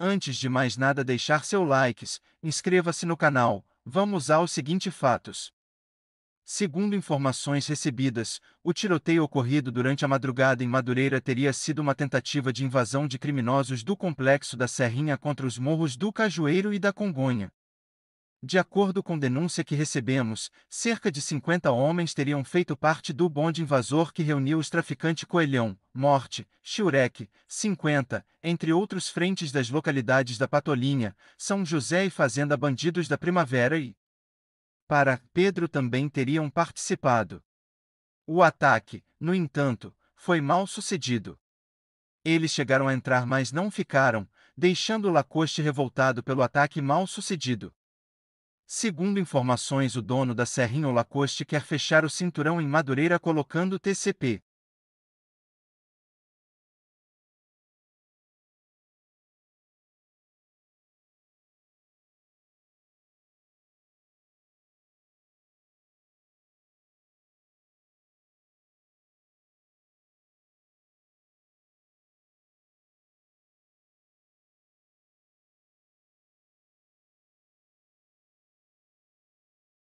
Antes de mais nada deixar seu likes, inscreva-se no canal, vamos aos seguintes fatos. Segundo informações recebidas, o tiroteio ocorrido durante a madrugada em Madureira teria sido uma tentativa de invasão de criminosos do complexo da Serrinha contra os morros do Cajueiro e da Congonha. De acordo com denúncia que recebemos, cerca de 50 homens teriam feito parte do bonde invasor que reuniu os traficantes Coelhão, Morte, Chiurec, 50, entre outros frentes das localidades da Patolinha, São José e Fazenda Bandidos da Primavera e para Pedro também teriam participado. O ataque, no entanto, foi mal sucedido. Eles chegaram a entrar mas não ficaram, deixando Lacoste revoltado pelo ataque mal sucedido. Segundo informações, o dono da Serrinho Lacoste quer fechar o cinturão em Madureira colocando TCP.